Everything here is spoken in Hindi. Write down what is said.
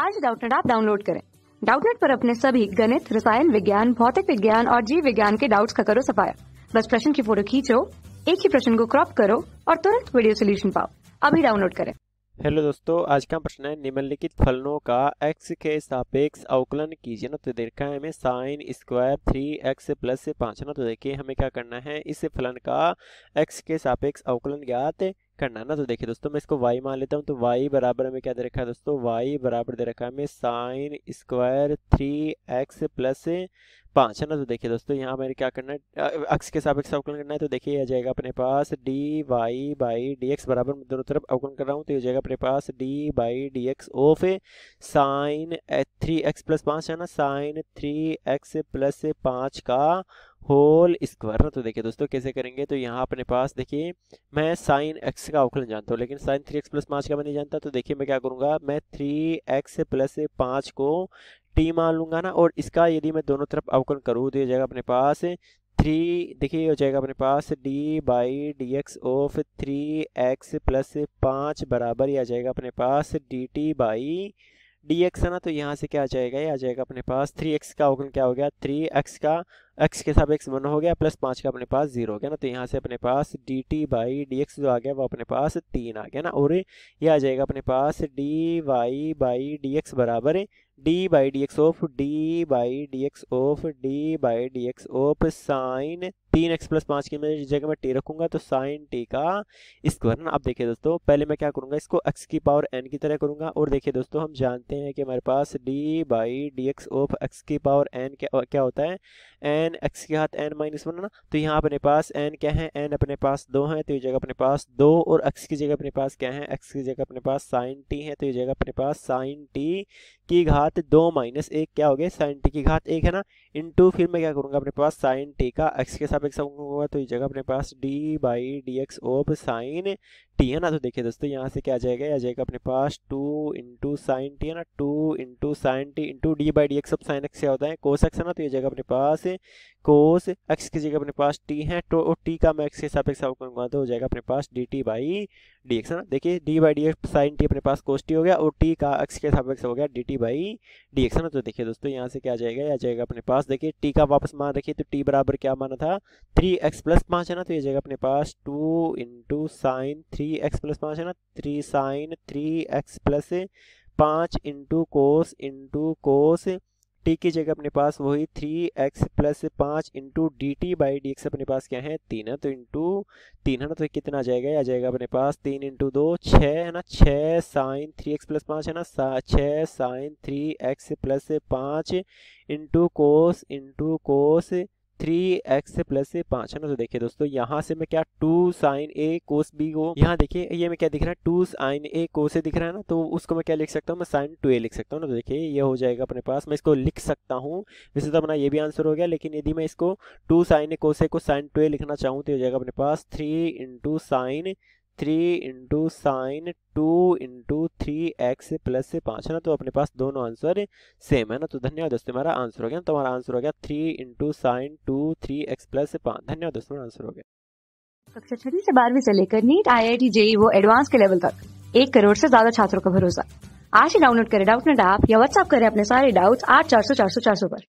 आज डाउटनेट आप डाउनलोड करें डाउटनेट पर अपने सभी गणित रसायन विज्ञान भौतिक विज्ञान और जीव विज्ञान के डाउट्स का करो सफाया बस प्रश्न की फोटो खींचो एक ही प्रश्न को क्रॉप करो और तुरंत वीडियो सोल्यूशन पाओ अभी डाउनलोड करें हेलो दोस्तों आज का प्रश्न है निम्नलिखित फलनों का एक्स के सापेक्ष अवकलन कीजिए ना तो देखा है हमें sine square three x plus पाँच ना तो देखिए हमें क्या करना है इस फलन का एक्स के सापेक्ष अवकलन ज्ञात करना है ना तो देखिए दोस्तों मैं इसको वाई मान लेता हूँ तो वाई बराबर हमें क्या दे रखा है दोस्तों वाई बराबर दे रखा है हमें sine square three x plus पाँच है ना तो देखिए दोस्तों यहाँ मेरे क्या करना है अक्स के साथ अवकलन करना है तो देखिए आ जाएगा अपने पास d y by d x बराबर मैं दोनों तरफ अवकलन कर रहा हूँ तो ये जाएगा अपने पास d by d x of sine three x plus पाँच है ना साइन थ्री एक्स प्लस पाँच का होल स्क्वायर तो देखिए दोस्तों कैसे करेंगे तो यहाँ अपने पास देखिए मैं साइन एक्स का अवकलन जानता हूँ लेकिन साइन थ्री एक्स प्लस पाँच का मैं नहीं जानता तो देखिए मैं क्या करूँगा मैं थ्री एक्स प्लस पाँच को टी मान लूँगा ना और इसका यदि मैं दोनों तरफ अवकलन करूँ तो ये जाएगा अपने पास थ्री देखिए हो जाएगा अपने पास d by d x of three x plus पाँच बराबर ही आ जाएगा अपने पास d t by d x है ना तो यहाँ से क्या आ जाएगा ये आ जाएगा अपने पास थ्री एक्स का अवकलन क्या हो गया थ्री एक्स का एक्स के साथ सापेक्ष वन हो गया प्लस पाँच का अपने पास जीरो हो गया ना तो यहाँ से अपने पास d t by d x जो आ गया वो अपने पास तीन आ गया ना और ये आ जाएगा अपने पास d y by d x बराबर d by d x of d by d x of d by d x of sine तीन एक्स प्लस पाँच की मैं जगह मैं टी रखूंगा तो साइन टी का स्क्वायर ना अब देखिए दोस्तों पहले मैं क्या करूंगा इसको एक्स की पावर एन की तरह करूंगा और देखिए दोस्तों हम जानते हैं कि हमारे पास d by d x of x की पावर एन क्या, क्या होता है एन एक्स के हाथ एन माइनस वन ना तो यहाँ अपने पास एन क्या है एन अपने पास दो है तो ये जगह अपने पास दो और एक्स की जगह अपने पास क्या है एक्स की जगह अपने पास साइन टी है तो ये जगह अपने पास साइन टी की घात दो माइनस एक क्या हो गया साइन टी की घात एक है ना इंटू फिर मैं क्या करूँगा अपने पास साइन टी का एक्स के साथ होगा तो ये जगह अपने पास d by d x of sine t है ना तो देखिए दोस्तों यहाँ से क्या आ जाएगा आ जाएगा अपने पास टू इंटू साइन टी है ना two into sine t into d by d x अब साइन एक्स क्या होता है कोस एक्स है ना तो ये जाएगा अपने पास कोस एक्स की जगह अपने पास टी है तो और टी का मैं एक्स के सापेक्ष आपको तो हो जाएगा अपने पास d t by d x है ना देखिए d by d x sine t अपने पास कोस टी हो गया और टी का एक्स के सापेक्ष हो गया d t by d x है ना तो देखिए दोस्तों यहाँ से क्या आ जाएगा आ जाएगा अपने पास देखिए टी का वापस मान रखिए तो टी बराबर क्या माना था थ्री एक्स प्लस पाँच है ना तो ये जाएगा अपने पास two into sine three three x plus पाँच है ना three sine three x plus पाँच into cos into cos t की जगह अपने पास वही थ्री एक्स प्लस पाँच into d t by d x अपने पास क्या है तीन है तो इंटू तीन है ना तो कितना आ जाएगा आ जाएगा अपने पास तीन इंटू दो छः है ना छः साइन थ्री एक्स प्लस पाँच है ना छः साइन थ्री एक्स प्लस पाँच into cos into cos three x से प्लस से पांच है ना तो देखिए दोस्तों यहाँ से मैं क्या two sine a cos b को यहाँ देखिए ये मैं क्या दिख रहा है टू साइन ए कोस ए दिख रहा है ना तो उसको मैं क्या लिख सकता हूँ मैं साइन टू ए लिख सकता हूँ ना तो देखिए ये हो जाएगा अपने पास मैं इसको लिख सकता हूँ वैसे तो अपना ये भी आंसर हो गया लेकिन यदि मैं इसको टू साइन ए कोस ए को साइन टू ए लिखना चाहूँ तो हो जाएगा अपने पास three into sine three into sine two into three x plus से पाँच है ना तो अपने पास दोनों आंसर सेम है ना तो धन्यवाद दोस्तों हमारा आंसर हो गया तो हमारा आंसर हो गया three into sine two three x plus से पाँच धन्यवाद दोस्तों आंसर हो गया कक्षा छठी से बारहवीं से लेकर NEET IIT JEE वो एडवांस के लेवल तक एक करोड़ से ज्यादा छात्रों का भरोसा आज ही डाउनलोड करें डाउट नेट ऐप या व्हाट्सअप करें अपने सारे डाउट्स आठ चार सौ चार सौ चार सौ पर